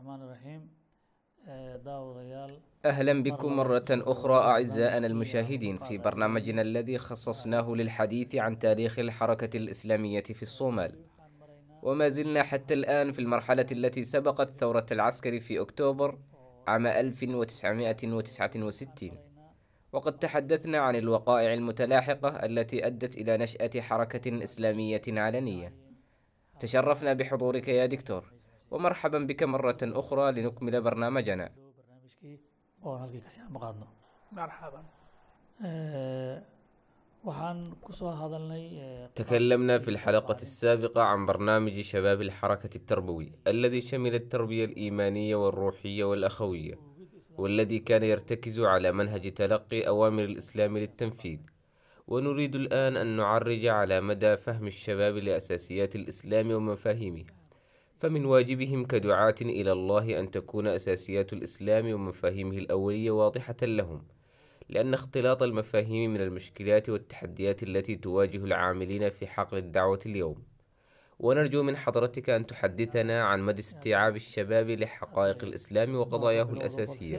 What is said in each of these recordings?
الرحمن الرحيم آه، أهلا بكم مرة أخرى أعزائنا المشاهدين في برنامجنا الذي خصصناه للحديث عن تاريخ الحركة الإسلامية في الصومال وما زلنا حتى الآن في المرحلة التي سبقت ثورة العسكر في أكتوبر عام 1969 وقد تحدثنا عن الوقائع المتلاحقة التي أدت إلى نشأة حركة إسلامية علنية تشرفنا بحضورك يا دكتور ومرحبا بك مرة أخرى لنكمل برنامجنا مرحبا أه، أه، تكلمنا في الحلقة السابقة عن برنامج شباب الحركة التربوي الذي شمل التربية الإيمانية والروحية والأخوية والذي كان يرتكز على منهج تلقي أوامر الإسلام للتنفيذ ونريد الآن أن نعرج على مدى فهم الشباب لأساسيات الإسلام ومفاهيمه فمن واجبهم كدعاة إلى الله أن تكون أساسيات الإسلام ومفاهيمه الأولية واضحة لهم، لأن اختلاط المفاهيم من المشكلات والتحديات التي تواجه العاملين في حقل الدعوة اليوم. ونرجو من حضرتك أن تحدثنا عن مدى استيعاب الشباب لحقائق الإسلام وقضاياه الأساسية.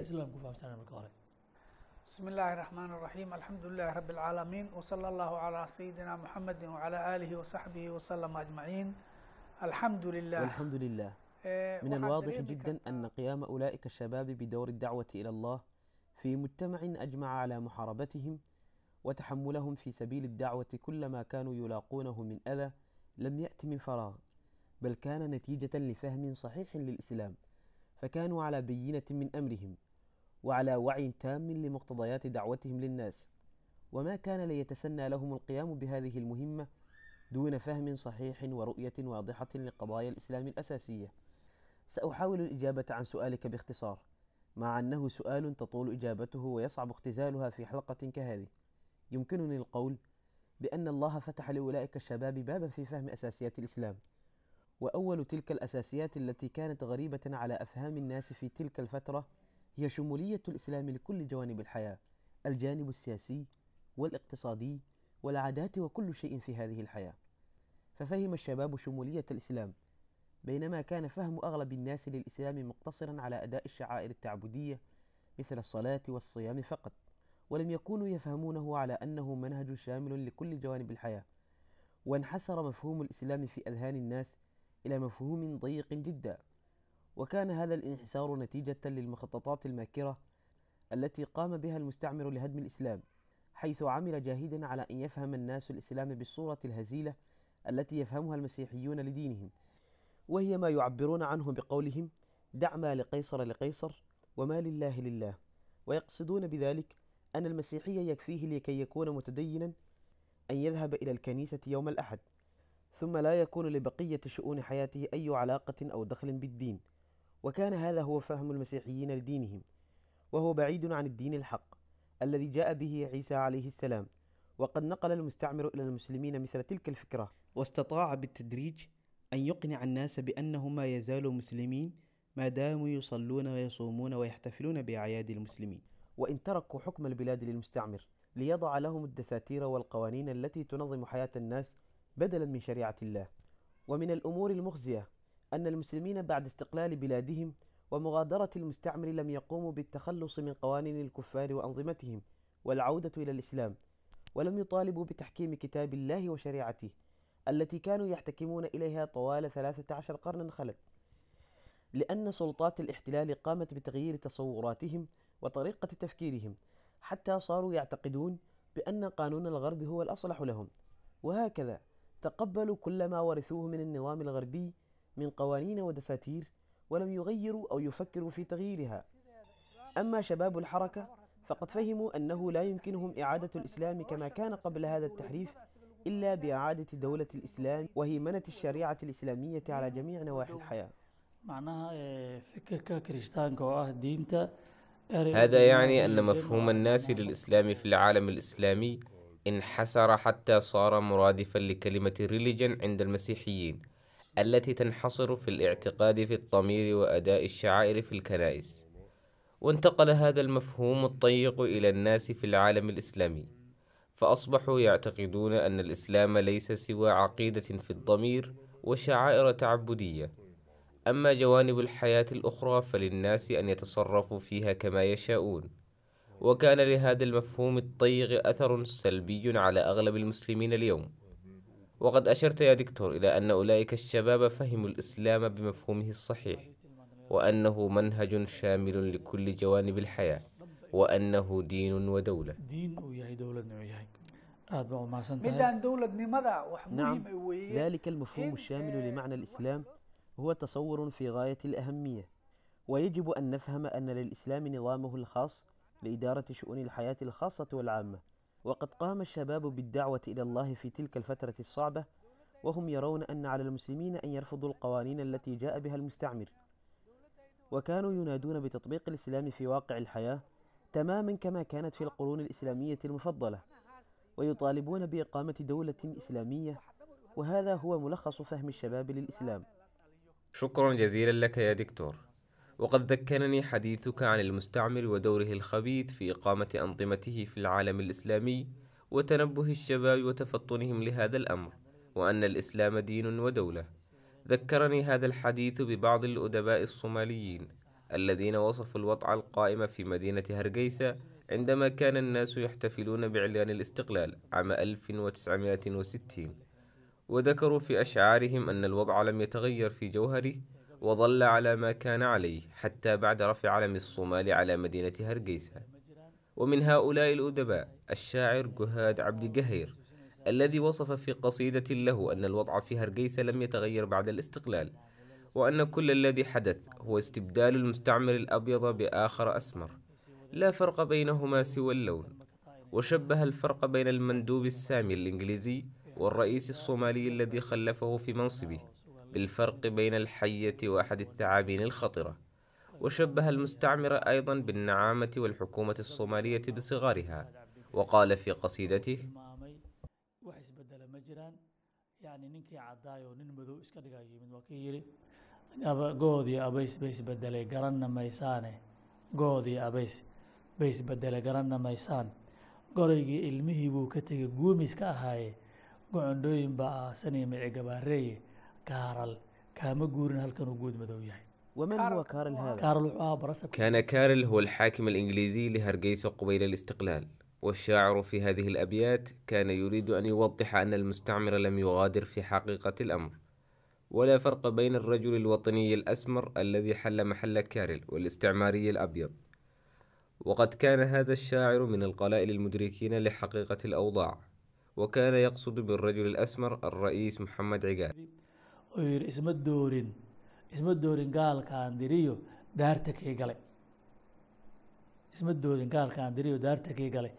بسم الله الرحمن الرحيم الحمد لله رب العالمين وصلى الله على سيدنا محمد وعلى آله وصحبه وسلم أجمعين الحمد لله الحمد لله آه، من الواضح جدا أن آه. قيام أولئك الشباب بدور الدعوة إلى الله في مجتمع أجمع على محاربتهم وتحملهم في سبيل الدعوة كل ما كانوا يلاقونه من أذى لم يأت من فراغ بل كان نتيجة لفهم صحيح للإسلام فكانوا على بينة من أمرهم وعلى وعي تام لمقتضيات دعوتهم للناس وما كان ليتسنى لهم القيام بهذه المهمة دون فهم صحيح ورؤية واضحة لقضايا الإسلام الأساسية. سأحاول الإجابة عن سؤالك باختصار، مع أنه سؤال تطول إجابته ويصعب اختزالها في حلقة كهذه. يمكنني القول بأن الله فتح لأولئك الشباب بابا في فهم أساسيات الإسلام. وأول تلك الأساسيات التي كانت غريبة على أفهام الناس في تلك الفترة هي شمولية الإسلام لكل جوانب الحياة، الجانب السياسي والاقتصادي والعادات وكل شيء في هذه الحياة ففهم الشباب شمولية الإسلام بينما كان فهم أغلب الناس للإسلام مقتصرا على أداء الشعائر التعبدية مثل الصلاة والصيام فقط ولم يكونوا يفهمونه على أنه منهج شامل لكل جوانب الحياة وانحسر مفهوم الإسلام في أذهان الناس إلى مفهوم ضيق جدا وكان هذا الانحسار نتيجة للمخططات الماكرة التي قام بها المستعمر لهدم الإسلام حيث عمل جاهدا على أن يفهم الناس الإسلام بالصورة الهزيلة التي يفهمها المسيحيون لدينهم وهي ما يعبرون عنه بقولهم دع ما لقيصر لقيصر وما لله لله ويقصدون بذلك أن المسيحي يكفيه لكي يكون متدينا أن يذهب إلى الكنيسة يوم الأحد ثم لا يكون لبقية شؤون حياته أي علاقة أو دخل بالدين وكان هذا هو فهم المسيحيين لدينهم وهو بعيد عن الدين الحق الذي جاء به عيسى عليه السلام وقد نقل المستعمر إلى المسلمين مثل تلك الفكرة واستطاع بالتدريج أن يقنع الناس بأنهم ما يزالوا مسلمين ما داموا يصلون ويصومون ويحتفلون بأعياد المسلمين وإن تركوا حكم البلاد للمستعمر ليضع لهم الدساتير والقوانين التي تنظم حياة الناس بدلا من شريعة الله ومن الأمور المخزية أن المسلمين بعد استقلال بلادهم ومغادرة المستعمر لم يقوموا بالتخلص من قوانين الكفار وأنظمتهم والعودة إلى الإسلام ولم يطالبوا بتحكيم كتاب الله وشريعته التي كانوا يحتكمون إليها طوال 13 قرنا خلت لأن سلطات الاحتلال قامت بتغيير تصوراتهم وطريقة تفكيرهم حتى صاروا يعتقدون بأن قانون الغرب هو الأصلح لهم وهكذا تقبلوا كل ما ورثوه من النظام الغربي من قوانين ودساتير ولم يغيروا أو يفكروا في تغييرها أما شباب الحركة فقد فهموا أنه لا يمكنهم إعادة الإسلام كما كان قبل هذا التحريف إلا بإعادة دولة الإسلام وهيمنة الشريعة الإسلامية على جميع نواحي الحياة معناها آه، كريستان دينتا هذا يعني أن مفهوم الناس للإسلام في العالم الإسلامي انحسر حتى صار مرادفا لكلمة religion عند المسيحيين التي تنحصر في الاعتقاد في الضمير وأداء الشعائر في الكنائس وانتقل هذا المفهوم الطيق إلى الناس في العالم الإسلامي فأصبحوا يعتقدون أن الإسلام ليس سوى عقيدة في الضمير وشعائر تعبدية أما جوانب الحياة الأخرى فللناس أن يتصرفوا فيها كما يشاءون وكان لهذا المفهوم الطيق أثر سلبي على أغلب المسلمين اليوم وقد أشرت يا دكتور إلى أن أولئك الشباب فهموا الإسلام بمفهومه الصحيح وأنه منهج شامل لكل جوانب الحياة وأنه دين ودولة دين وياي دولة نعم. وياي ذلك المفهوم إيه، الشامل إيه. لمعنى الإسلام هو تصور في غاية الأهمية ويجب أن نفهم أن للإسلام نظامه الخاص لإدارة شؤون الحياة الخاصة والعامة وقد قام الشباب بالدعوة إلى الله في تلك الفترة الصعبة وهم يرون أن على المسلمين أن يرفضوا القوانين التي جاء بها المستعمر وكانوا ينادون بتطبيق الإسلام في واقع الحياة تماما كما كانت في القرون الإسلامية المفضلة ويطالبون بإقامة دولة إسلامية وهذا هو ملخص فهم الشباب للإسلام شكرا جزيلا لك يا دكتور وقد ذكرني حديثك عن المستعمر ودوره الخبيث في إقامة أنظمته في العالم الإسلامي وتنبه الشباب وتفطنهم لهذا الأمر وأن الإسلام دين ودولة ذكرني هذا الحديث ببعض الأدباء الصوماليين الذين وصفوا الوضع القائم في مدينة هرجيسة عندما كان الناس يحتفلون بإعلان الاستقلال عام 1960 وذكروا في أشعارهم أن الوضع لم يتغير في جوهره وظل على ما كان عليه حتى بعد رفع علم الصومال على مدينة هرقيسة ومن هؤلاء الأدباء الشاعر جهاد عبد الجهير الذي وصف في قصيدة له أن الوضع في هرقيسة لم يتغير بعد الاستقلال وأن كل الذي حدث هو استبدال المستعمر الأبيض بآخر أسمر لا فرق بينهما سوى اللون وشبه الفرق بين المندوب السامي الإنجليزي والرئيس الصومالي الذي خلفه في منصبه بالفرق بين الحية وأحد الثعابين الخطرة وشبه المستعمر أيضا بالنعامة والحكومة الصومالية بصغارها وقال في قصيدته يعني نينكي عدايو نين مدو اسكا دغايي mid waa ka yiri aba goodi abays bays bedelay garanna maysaane goodi abays bays bedelay garanna maysaan goraygii ilmihii buu ka tegay guumis ka ahaaye gocondhooyin baa ahaasanay micigabareeye كارل كاما قورن هالكن وجود يعني ومن هو كارل هذا؟ كارل برسب كان كارل هو الحاكم الإنجليزي لهرجيس قبيل الاستقلال والشاعر في هذه الأبيات كان يريد أن يوضح أن المستعمر لم يغادر في حقيقة الأمر ولا فرق بين الرجل الوطني الأسمر الذي حل محل كارل والاستعماري الأبيض وقد كان هذا الشاعر من القلائل المدركين لحقيقة الأوضاع وكان يقصد بالرجل الأسمر الرئيس محمد عقاد oo yidhi isma doorin isma doorin gaalkaan diriyo daarta kii gale isma doorin gaalkaan diriyo daarta kii gale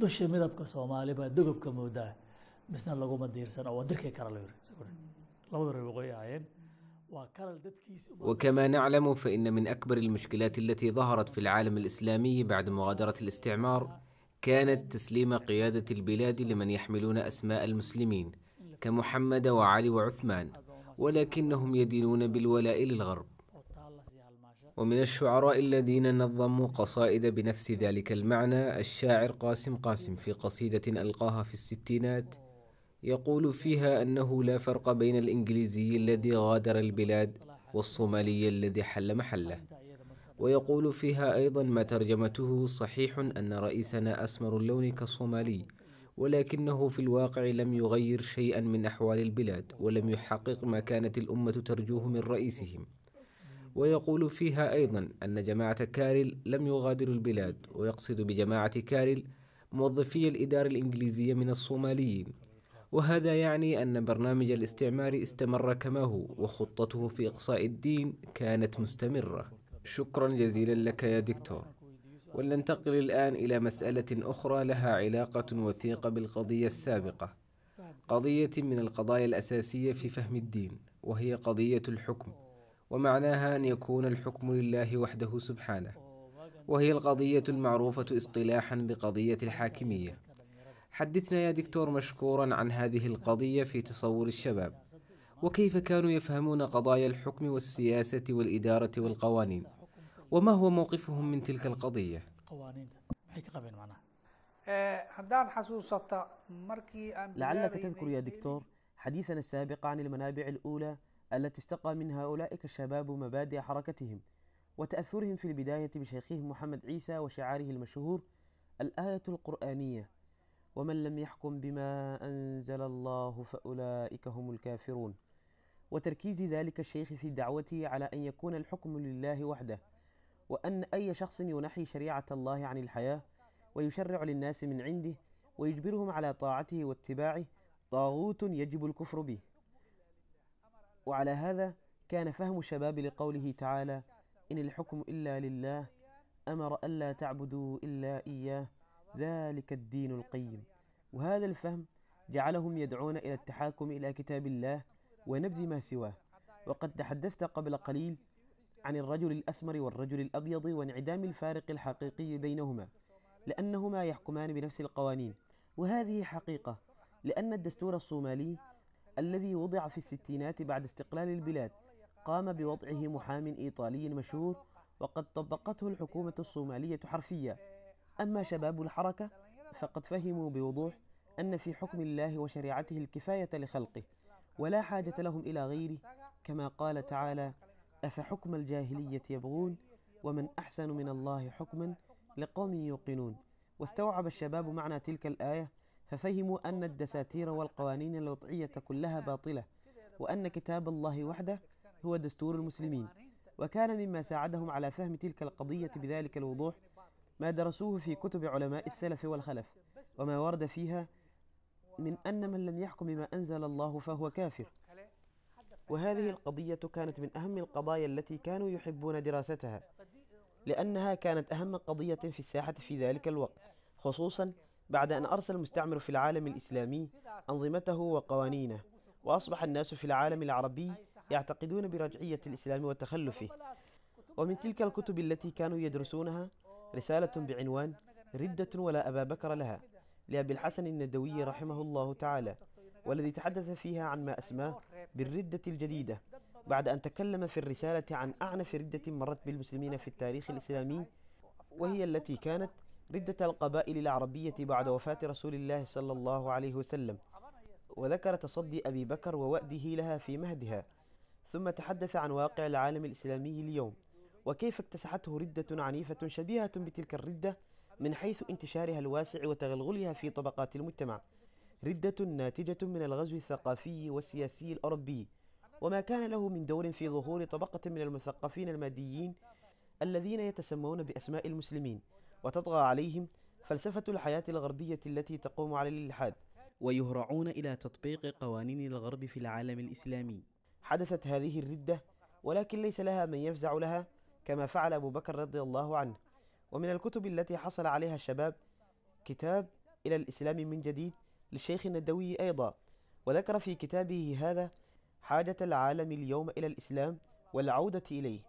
dusha midabka soomaali baa dogobka moodaa misna laguma diirsan oo waa dirkii kara la yidhi labada reer waqooyi ahaayeen وكما نعلم فإن من أكبر المشكلات التي ظهرت في العالم الإسلامي بعد مغادرة الاستعمار كانت تسليم قيادة البلاد لمن يحملون أسماء المسلمين كمحمد وعلي وعثمان ولكنهم يدينون بالولاء للغرب ومن الشعراء الذين نظموا قصائد بنفس ذلك المعنى الشاعر قاسم قاسم في قصيدة ألقاها في الستينات يقول فيها أنه لا فرق بين الإنجليزي الذي غادر البلاد والصومالي الذي حل محله ويقول فيها أيضا ما ترجمته صحيح أن رئيسنا أسمر اللون كالصومالي ولكنه في الواقع لم يغير شيئا من أحوال البلاد ولم يحقق ما كانت الأمة ترجوه من رئيسهم ويقول فيها أيضا أن جماعة كارل لم يغادروا البلاد ويقصد بجماعة كارل موظفي الإدارة الإنجليزية من الصوماليين وهذا يعني أن برنامج الاستعمار استمر كما هو وخطته في إقصاء الدين كانت مستمرة شكرا جزيلا لك يا دكتور ولننتقل الآن إلى مسألة أخرى لها علاقة وثيقة بالقضية السابقة قضية من القضايا الأساسية في فهم الدين وهي قضية الحكم ومعناها أن يكون الحكم لله وحده سبحانه وهي القضية المعروفة اصطلاحا بقضية الحاكمية حدثنا يا دكتور مشكورا عن هذه القضية في تصور الشباب وكيف كانوا يفهمون قضايا الحكم والسياسة والإدارة والقوانين وما هو موقفهم من تلك القضية؟ لعلك تذكر يا دكتور حديثنا السابق عن المنابع الأولى التي استقى من أولئك الشباب مبادئ حركتهم وتأثرهم في البداية بشيخهم محمد عيسى وشعاره المشهور الآية القرآنية ومن لم يحكم بما أنزل الله فأولئك هم الكافرون وتركيز ذلك الشيخ في دعوته على أن يكون الحكم لله وحده وأن أي شخص ينحي شريعة الله عن الحياة ويشرع للناس من عنده ويجبرهم على طاعته واتباعه طاغوت يجب الكفر به وعلى هذا كان فهم الشباب لقوله تعالى إن الحكم إلا لله أمر ألا تعبدوا إلا إياه ذلك الدين القيم وهذا الفهم جعلهم يدعون إلى التحاكم إلى كتاب الله ونبذ ما سواه وقد تحدثت قبل قليل عن الرجل الأسمر والرجل الأبيض وانعدام الفارق الحقيقي بينهما لأنهما يحكمان بنفس القوانين وهذه حقيقة لأن الدستور الصومالي الذي وضع في الستينات بعد استقلال البلاد قام بوضعه محام إيطالي مشهور وقد طبقته الحكومة الصومالية حرفيا أما شباب الحركة فقد فهموا بوضوح أن في حكم الله وشريعته الكفاية لخلقه ولا حاجة لهم إلى غيره كما قال تعالى أفحكم الجاهلية يبغون ومن أحسن من الله حكما لقوم يوقنون واستوعب الشباب معنى تلك الآية ففهموا أن الدساتير والقوانين الوضعية كلها باطلة وأن كتاب الله وحده هو دستور المسلمين وكان مما ساعدهم على فهم تلك القضية بذلك الوضوح ما درسوه في كتب علماء السلف والخلف وما ورد فيها من أن من لم يحكم بما أنزل الله فهو كافر وهذه القضية كانت من أهم القضايا التي كانوا يحبون دراستها لأنها كانت أهم قضية في الساحة في ذلك الوقت خصوصا بعد أن أرسل المستعمر في العالم الإسلامي أنظمته وقوانينه وأصبح الناس في العالم العربي يعتقدون برجعية الإسلام وتخلفه ومن تلك الكتب التي كانوا يدرسونها رسالة بعنوان ردة ولا أبا بكر لها لأبي الحسن الندوي رحمه الله تعالى والذي تحدث فيها عن ما أسماه بالردة الجديدة بعد أن تكلم في الرسالة عن أعنف ردة مرت بالمسلمين في التاريخ الإسلامي وهي التي كانت ردة القبائل العربية بعد وفاة رسول الله صلى الله عليه وسلم وذكر تصدي أبي بكر ووأده لها في مهدها ثم تحدث عن واقع العالم الإسلامي اليوم وكيف اكتسحته ردة عنيفة شبيهة بتلك الردة من حيث انتشارها الواسع وتغلغلها في طبقات المجتمع ردة ناتجة من الغزو الثقافي والسياسي الأوروبي وما كان له من دور في ظهور طبقة من المثقفين الماديين الذين يتسمون بأسماء المسلمين وتطغى عليهم فلسفة الحياة الغربية التي تقوم على الإلحاد ويهرعون إلى تطبيق قوانين الغرب في العالم الإسلامي حدثت هذه الردة ولكن ليس لها من يفزع لها كما فعل أبو بكر رضي الله عنه ومن الكتب التي حصل عليها الشباب كتاب إلى الإسلام من جديد للشيخ الندوي أيضا وذكر في كتابه هذا حاجة العالم اليوم إلى الإسلام والعودة إليه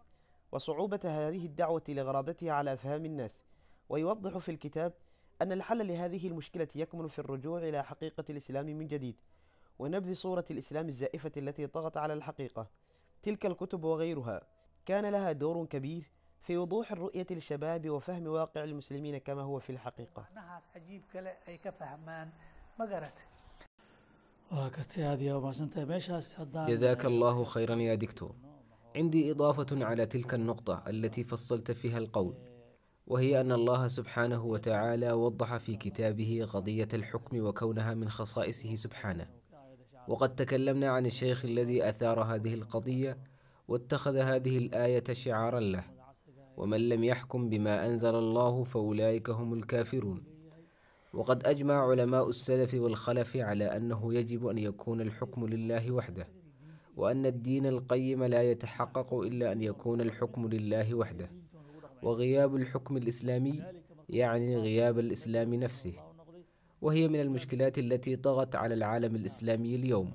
وصعوبة هذه الدعوة لغرابتها على أفهام الناس ويوضح في الكتاب أن الحل لهذه المشكلة يكمن في الرجوع إلى حقيقة الإسلام من جديد ونبذ صورة الإسلام الزائفة التي طغت على الحقيقة تلك الكتب وغيرها كان لها دور كبير في وضوح الرؤية للشباب وفهم واقع المسلمين كما هو في الحقيقة نحاس عجيب كفهمان آه، طيب، جزاك الله خيرا يا دكتور عندي إضافة على تلك النقطة التي فصلت فيها القول وهي أن الله سبحانه وتعالى وضح في كتابه قضية الحكم وكونها من خصائصه سبحانه وقد تكلمنا عن الشيخ الذي أثار هذه القضية واتخذ هذه الآية شعارا له ومن لم يحكم بما أنزل الله فأولئك هم الكافرون وقد أجمع علماء السلف والخلف على أنه يجب أن يكون الحكم لله وحده وأن الدين القيم لا يتحقق إلا أن يكون الحكم لله وحده وغياب الحكم الإسلامي يعني غياب الإسلام نفسه وهي من المشكلات التي طغت على العالم الإسلامي اليوم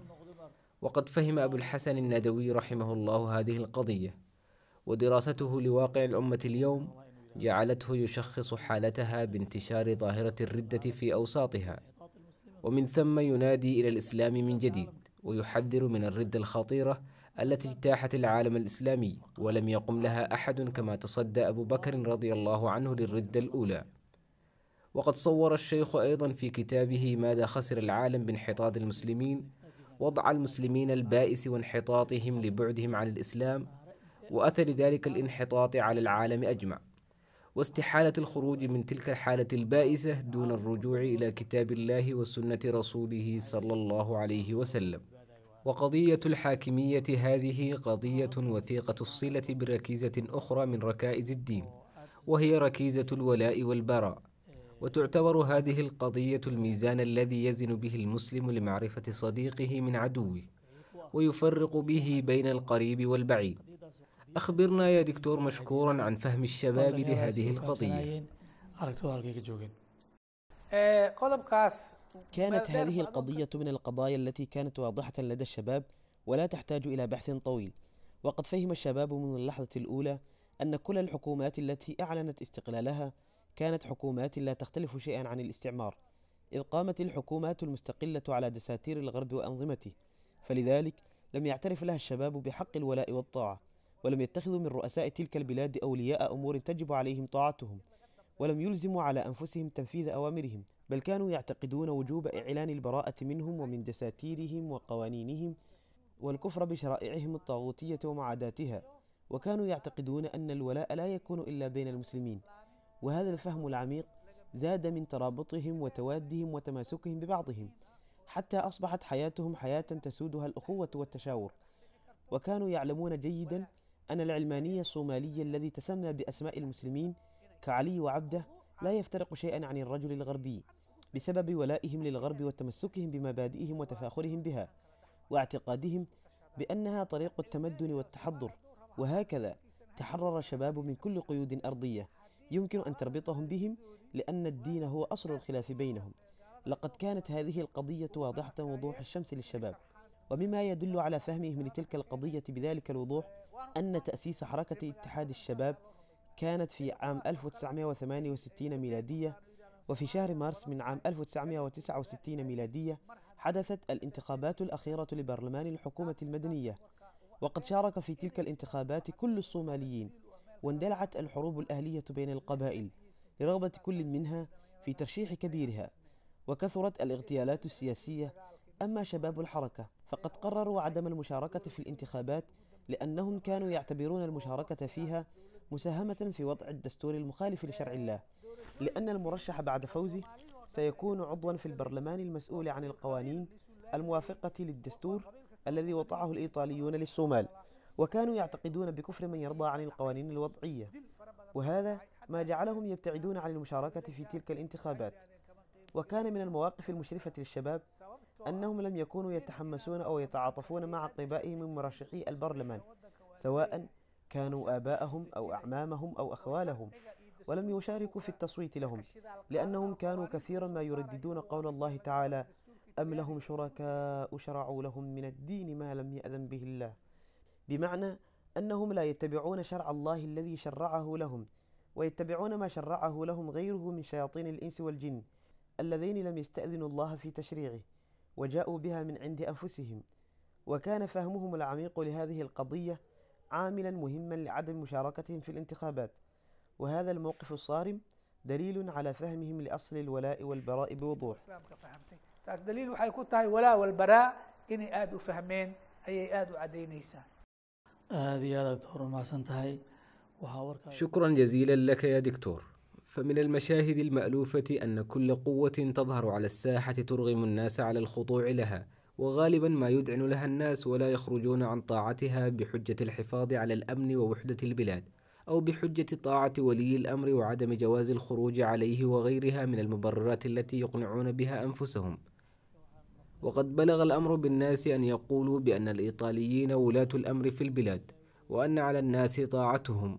وقد فهم أبو الحسن الندوي رحمه الله هذه القضية ودراسته لواقع الأمة اليوم جعلته يشخص حالتها بانتشار ظاهرة الردة في أوساطها ومن ثم ينادي إلى الإسلام من جديد ويحذر من الردة الخطيرة التي اجتاحت العالم الإسلامي ولم يقم لها أحد كما تصدى أبو بكر رضي الله عنه للردة الأولى وقد صور الشيخ أيضا في كتابه ماذا خسر العالم بانحطاط المسلمين وضع المسلمين البائس وانحطاطهم لبعدهم عن الإسلام وأثر ذلك الانحطاط على العالم أجمع واستحالة الخروج من تلك الحالة البائسة دون الرجوع إلى كتاب الله وسنة رسوله صلى الله عليه وسلم. وقضية الحاكمية هذه قضية وثيقة الصلة بركيزة أخرى من ركائز الدين، وهي ركيزة الولاء والبراء. وتعتبر هذه القضية الميزان الذي يزن به المسلم لمعرفة صديقه من عدوه، ويفرق به بين القريب والبعيد. أخبرنا يا دكتور مشكورا عن فهم الشباب لهذه القضية آه، كانت هذه القضية من القضايا التي كانت واضحة لدى الشباب ولا تحتاج إلى بحث طويل وقد فهم الشباب من اللحظة الأولى أن كل الحكومات التي أعلنت استقلالها كانت حكومات لا تختلف شيئا عن الاستعمار إذ قامت الحكومات المستقلة على دساتير الغرب وأنظمته فلذلك لم يعترف لها الشباب بحق الولاء والطاعة ولم يتخذوا من رؤساء تلك البلاد أولياء أمور تجب عليهم طاعتهم ولم يلزموا على أنفسهم تنفيذ أوامرهم بل كانوا يعتقدون وجوب إعلان البراءة منهم ومن دساتيرهم وقوانينهم والكفر بشرائعهم الطاغوتية ومعاداتها وكانوا يعتقدون أن الولاء لا يكون إلا بين المسلمين وهذا الفهم العميق زاد من ترابطهم وتوادهم وتماسكهم ببعضهم حتى أصبحت حياتهم حياة تسودها الأخوة والتشاور وكانوا يعلمون جيدا أن العلماني الصومالي الذي تسمى بأسماء المسلمين كعلي وعبده لا يفترق شيئا عن الرجل الغربي بسبب ولائهم للغرب وتمسكهم بمبادئهم وتفاخرهم بها واعتقادهم بأنها طريق التمدن والتحضر وهكذا تحرر الشباب من كل قيود أرضية يمكن أن تربطهم بهم لأن الدين هو أصل الخلاف بينهم لقد كانت هذه القضية واضحة وضوح الشمس للشباب ومما يدل على فهمهم لتلك القضية بذلك الوضوح أن تأسيس حركة اتحاد الشباب كانت في عام 1968 ميلادية وفي شهر مارس من عام 1969 ميلادية حدثت الانتخابات الأخيرة لبرلمان الحكومة المدنية وقد شارك في تلك الانتخابات كل الصوماليين واندلعت الحروب الأهلية بين القبائل لرغبة كل منها في ترشيح كبيرها وكثرت الاغتيالات السياسية أما شباب الحركة فقد قرروا عدم المشاركة في الانتخابات لأنهم كانوا يعتبرون المشاركة فيها مساهمة في وضع الدستور المخالف لشرع الله لأن المرشح بعد فوزه سيكون عضوا في البرلمان المسؤول عن القوانين الموافقة للدستور الذي وضعه الإيطاليون للصومال وكانوا يعتقدون بكفر من يرضى عن القوانين الوضعية وهذا ما جعلهم يبتعدون عن المشاركة في تلك الانتخابات وكان من المواقف المشرفة للشباب أنهم لم يكونوا يتحمسون أو يتعاطفون مع قبائهم من مرشحي البرلمان سواء كانوا آباءهم أو أعمامهم أو أخوالهم ولم يشاركوا في التصويت لهم لأنهم كانوا كثيرا ما يرددون قول الله تعالى أم لهم شركاء شرعوا لهم من الدين ما لم يأذن به الله بمعنى أنهم لا يتبعون شرع الله الذي شرعه لهم ويتبعون ما شرعه لهم غيره من شياطين الإنس والجن الذين لم يستأذنوا الله في تشريعه وجاءوا بها من عند انفسهم وكان فهمهم العميق لهذه القضيه عاملا مهما لعدم مشاركتهم في الانتخابات وهذا الموقف الصارم دليل على فهمهم لاصل الولاء والبراء بوضوح تاس دليل waxay تاي ولا والبراء اني baraa فهمين اي u عدي ayay آه، هذه u cadeynaysaa aad iyo aad horumaasan tahay waxaa warka فمن المشاهد المألوفة أن كل قوة تظهر على الساحة ترغم الناس على الخضوع لها وغالبا ما يذعن لها الناس ولا يخرجون عن طاعتها بحجة الحفاظ على الأمن ووحدة البلاد أو بحجة طاعة ولي الأمر وعدم جواز الخروج عليه وغيرها من المبررات التي يقنعون بها أنفسهم وقد بلغ الأمر بالناس أن يقولوا بأن الإيطاليين ولاة الأمر في البلاد وأن على الناس طاعتهم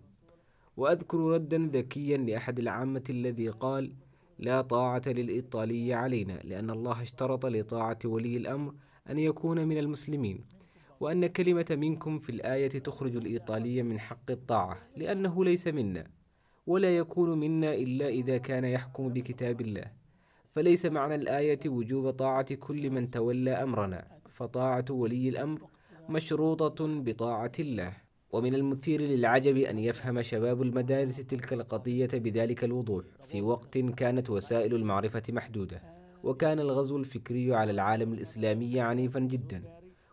وأذكر ردا ذكيا لأحد العامة الذي قال لا طاعة للإيطالي علينا لأن الله اشترط لطاعة ولي الأمر أن يكون من المسلمين وأن كلمة منكم في الآية تخرج الإيطالي من حق الطاعة لأنه ليس منا ولا يكون منا إلا إذا كان يحكم بكتاب الله فليس معنى الآية وجوب طاعة كل من تولى أمرنا فطاعة ولي الأمر مشروطة بطاعة الله ومن المثير للعجب أن يفهم شباب المدارس تلك القضية بذلك الوضوح في وقت كانت وسائل المعرفة محدودة وكان الغزو الفكري على العالم الإسلامي عنيفا جدا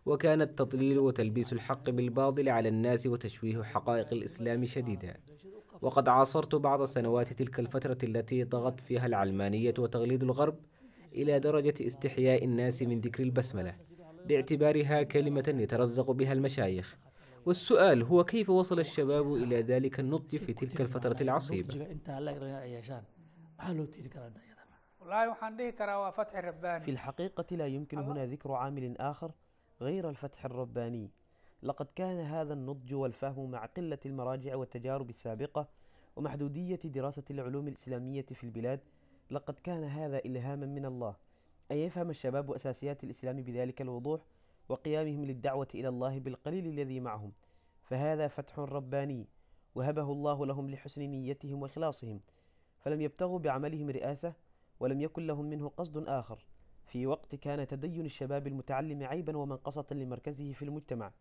وكان التضليل وتلبيس الحق بالباطل على الناس وتشويه حقائق الإسلام شديدا وقد عاصرت بعض سنوات تلك الفترة التي طغت فيها العلمانية وتغليد الغرب إلى درجة استحياء الناس من ذكر البسملة باعتبارها كلمة يترزق بها المشايخ والسؤال هو كيف وصل الشباب إلى ذلك النضج في تلك الفترة العصيبة في الحقيقة لا يمكن هنا ذكر عامل آخر غير الفتح الرباني لقد كان هذا النضج والفهم مع قلة المراجع والتجارب السابقة ومحدودية دراسة العلوم الإسلامية في البلاد لقد كان هذا إلهاما من الله أن يفهم الشباب أساسيات الإسلام بذلك الوضوح وقيامهم للدعوة إلى الله بالقليل الذي معهم فهذا فتح رباني وهبه الله لهم لحسن نيتهم وإخلاصهم فلم يبتغوا بعملهم رئاسة ولم يكن لهم منه قصد آخر في وقت كان تدين الشباب المتعلم عيبا ومنقصة لمركزه في المجتمع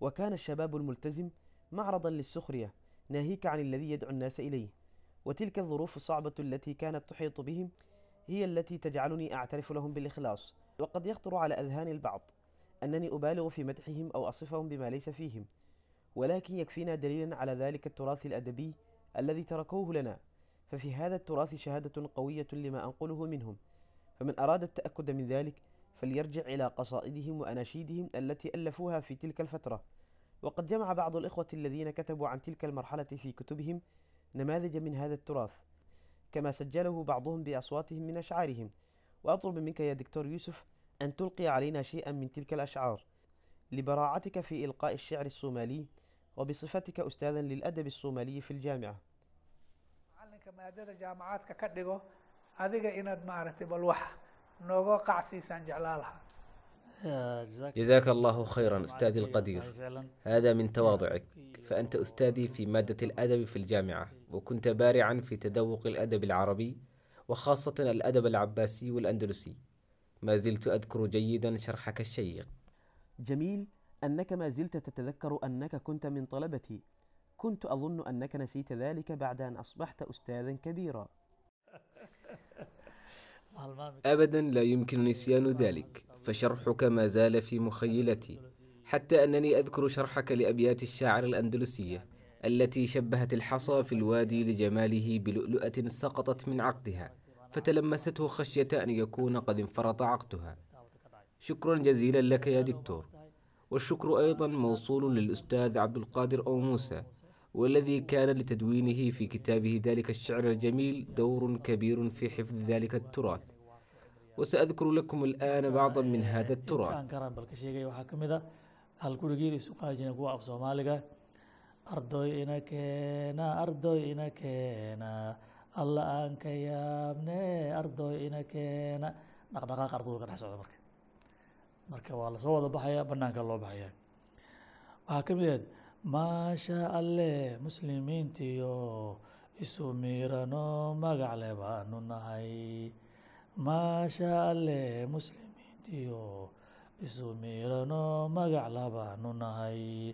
وكان الشباب الملتزم معرضا للسخرية ناهيك عن الذي يدعو الناس إليه وتلك الظروف الصعبة التي كانت تحيط بهم هي التي تجعلني أعترف لهم بالإخلاص وقد يخطر على أذهان البعض أنني أبالغ في مدحهم أو أصفهم بما ليس فيهم ولكن يكفينا دليلا على ذلك التراث الأدبي الذي تركوه لنا ففي هذا التراث شهادة قوية لما أنقله منهم فمن أراد التأكد من ذلك فليرجع إلى قصائدهم وأناشيدهم التي ألفوها في تلك الفترة وقد جمع بعض الإخوة الذين كتبوا عن تلك المرحلة في كتبهم نماذج من هذا التراث كما سجله بعضهم بأصواتهم من أشعارهم وأطلب منك يا دكتور يوسف أن تلقي علينا شيئا من تلك الأشعار لبراعتك في إلقاء الشعر الصومالي وبصفتك أستاذا للأدب الصومالي في الجامعة جامعاتك إناد نوغو قعسي جزاك الله خيرا أستاذي القدير هذا من تواضعك فأنت أستاذي في مادة الأدب في الجامعة وكنت بارعا في تذوق الأدب العربي وخاصة الأدب العباسي والأندلسي ما زلت أذكر جيدا شرحك الشيق جميل أنك ما زلت تتذكر أنك كنت من طلبتي كنت أظن أنك نسيت ذلك بعد أن أصبحت أستاذا كبيرا أبدا لا يمكن نسيان ذلك فشرحك ما زال في مخيلتي حتى أنني أذكر شرحك لأبيات الشاعر الأندلسية التي شبهت الحصى في الوادي لجماله بلؤلؤة سقطت من عقدها فتلمسته خشية أن يكون قد انفرط عقدها شكرا جزيلا لك يا دكتور والشكر أيضا موصول للأستاذ عبد القادر أو موسى والذي كان لتدوينه في كتابه ذلك الشعر الجميل دور كبير في حفظ ذلك التراث وسأذكر لكم الآن بعضا من هذا التراث alla aan ka yaabne ardoy ina keena dhaqdhaqaaqa ardaydu ka dhex socda marka marka waa lasoo wada baxaya banaanka loo baxaya waxaa ka mid ahed maasha alleh muslimiintiio isu miirano magac le baanu nahay maasha alleh muslimiintiio isu miirano magac labaanu nahay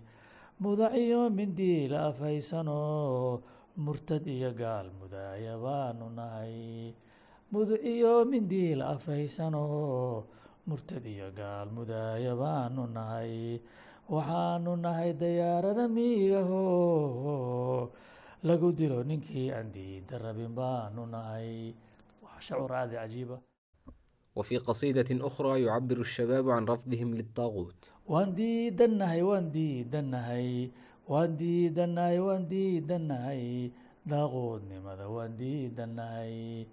mudaciyo mindii la afhaysano murtad iyo gaal mudaaya baanu nahay mudciyo mindil afaysanoo murtad iyo gaal mudaaya baanu nahay waxaanu nahay dayaarada miigahoo lagu dilo ninkii aan diinta rabin baanu nahay waa shacur aad cajiiba وفي قصيدة أخرى يعبر الشباب عن رفضهم للطاغوت وان دي دنهي وان دي دنهي waan diidannahay waan diidannahay daaqoodnimada waan diidannahay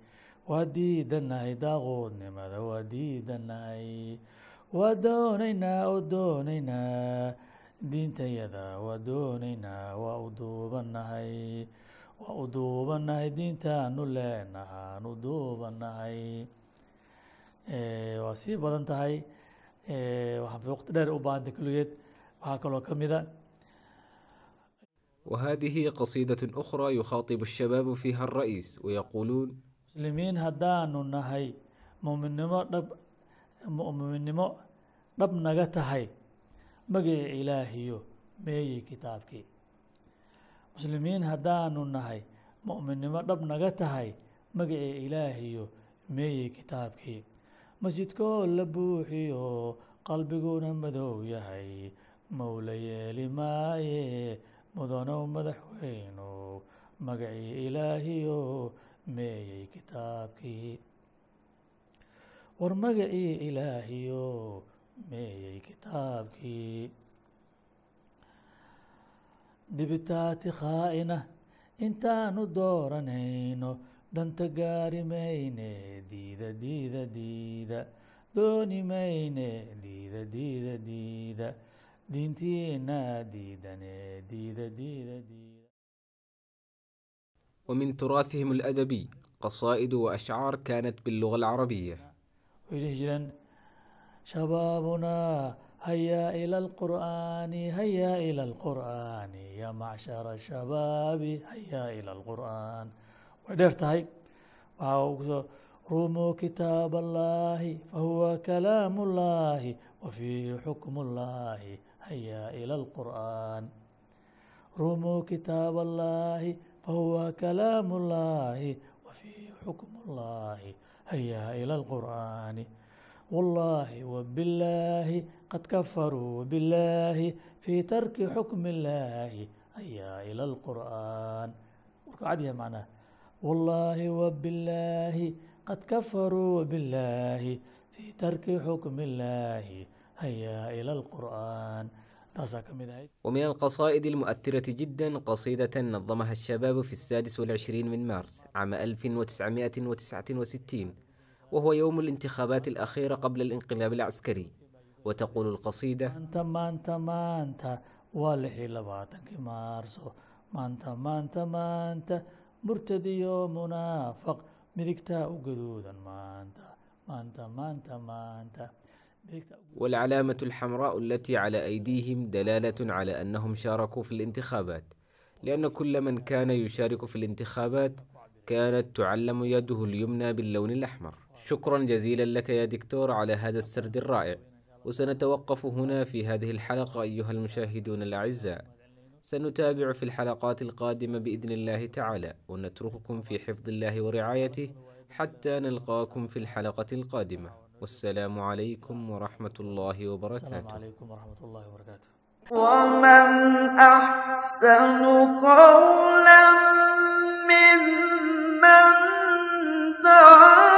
waa diidannahay daaqoodnimada waa diidannahay waa doonaynaa oo doonaynaa diintayada waa doonaynaa waa u duubannahay waa u duubannahay diintaanu leenahaan duubannahay e, waa sii e, badan tahay waxaan waqti dheer u baahanta keligeed waxaa kaloo ka mida وهذه قصيدة أخرى يخاطب الشباب فيها الرئيس ويقولون مسلمين هدانو نهي مؤمنمو دب مؤمنمو دب نغتهي مجي إلهيو ميي كتابكي مسلمين هدانو نهي مؤمنمو دب نغتهي مجي إلهيو ميي كتابكي مسجدكو لبوحيو qalbiguna madow yahay mowla yeeli maaye mudanow madax weynow magacii ilaahiyow meeyey kitaabkii war magacii ilaahiyow meeyey kitaabkii dibitaati khaa'ina intaanu dooranayno danta gaari mayne diida diida diida dooni mayne diida diida diida ومن تراثهم الأدبي قصائد وأشعار كانت باللغة العربية شبابنا هيا إلى القرآن هيا إلى القرآن يا معشر الشباب هيا إلى القرآن ودرتهي روموا كتاب الله فهو كلام الله وفي حكم الله هيا إلى القرآن رموا كتاب الله فهو كلام الله وفيه حكم الله هيا إلى القرآن والله وبالله قد كفروا بالله في ترك حكم الله هيا إلى القرآن عادية معناه والله وبالله قد كفروا بالله في ترك حكم الله هيا ومن القصائد المؤثرة جدا قصيدة نظمها الشباب في السادس والعشرين من مارس عام 1969 وهو يوم الانتخابات الأخيرة قبل الانقلاب العسكري وتقول القصيدة أنت ما أنت ما أنت والحي لباتك مارسو ما أنت ما أنت ما أنت مرتدي ومنافق ملكتا وقدودا ما أنت ما أنت ما أنت ما أنت, ما أنت والعلامة الحمراء التي على أيديهم دلالة على أنهم شاركوا في الانتخابات لأن كل من كان يشارك في الانتخابات كانت تعلم يده اليمنى باللون الأحمر شكرا جزيلا لك يا دكتور على هذا السرد الرائع وسنتوقف هنا في هذه الحلقة أيها المشاهدون الأعزاء سنتابع في الحلقات القادمة بإذن الله تعالى ونترككم في حفظ الله ورعايته حتى نلقاكم في الحلقة القادمة والسلام عليكم ورحمة الله وبركاته السلام عليكم ورحمة الله وبركاته ومن أحسن قولا ممن دعا